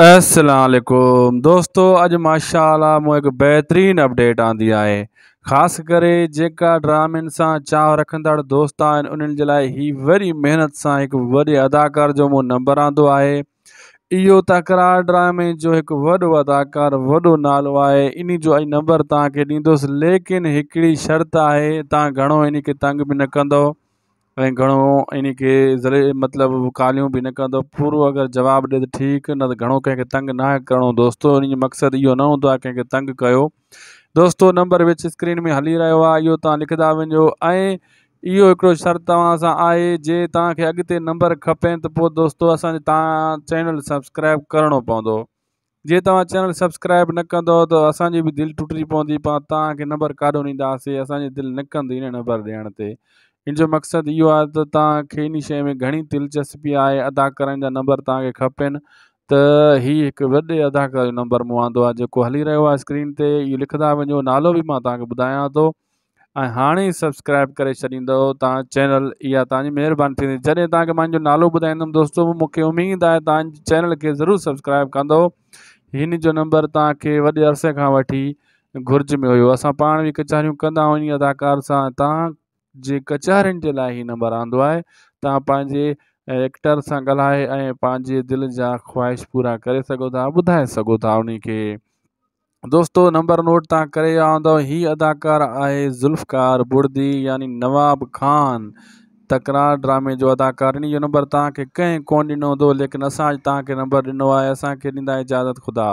असलकुम दोस्तों अज माशाला मूं हिकु अपडेट आंदी है खास करे जेका ड्रामनि सां चाह रखंदड़ दोस्त आहिनि उन्हनि जे वरी महिनत सां हिकु वॾे अदाकार जो नंबर आंदो है इो तकरार ड्रामे जो एक वो अदाकार वो नालो है इन जो नंबर तक ॾींदुसि लेकिन एक शर्त है तव्हां घणो इन तंग भी न कंदव અને ઘણો એની કે એટલે મતલબ કાલ્યો બી ન કંદો પૂરો અગર જવાબ દે ઠીક ન તો ઘણો કહે કે તંગ ના કરણો દોસ્તો એની મકસદ એ ન હોતો કે તંગ કયો દોસ્તો નંબર વિચ સ્ક્રીન મે હલી રયો આ એ તા લખ દાવં જો આ એ એકરો શરત આસા આયે જે તાકે અગતે નંબર ખપે તો દોસ્તો અસા તા ચેનલ સબસ્ક્રાઇબ કરણો પંદો જે તા ચેનલ સબસ્ક્રાઇબ ન કંદો તો અસાજી બી દિલ ટૂટરી પંધી પા તાકે નંબર કાદો નઈ દાસે અસાજી દિલ ન કંદી ને નંબર દેનતે हिन मकसद यो इहो आहे त में घनी दिलचस्पी आहे अदा करण जा नंबर तक खपन तो हीउ एक वे अदाकार नंबर मूं जो हली रो स्क्रीन ते इहो लिखंदा वञो नालो बि मां तव्हांखे ॿुधायां हाँ ऐं सब्सक्राइब कर छॾींदव चैनल इहा तीन जैसे तक जॾहिं तव्हांखे मुंहिंजो नालो ॿुधाईंदुमि दोस्तो मूंखे उमेद आहे तव्हांजे चैनल खे ज़रूरु सब्सक्राइब कंदव हिन जो नंबर तक वे अरसे वी घुर्ज में हो असां पा भी कचारियूं कंदा अदाकार सां जे कचारियुनि जे लाइ ई नंबर आंदो आहे एक्टर से ॻाल्हाए ऐं पंहिंजे जा ख़्वाहिश पूरा करे सघो था ॿुधाए सघो नंबर नोट तव्हां करे आंदव ही अदाकार आहे ज़ुल्फकार बुर्दी यानी नवाब ख़ान तकरार ड्रामे जो अदाकार इन जो नंबर तक कें कोन ॾिनो लेकिन असां तक नंबर ॾिनो असा असांखे ॾींदा इजाज़त ख़ुदा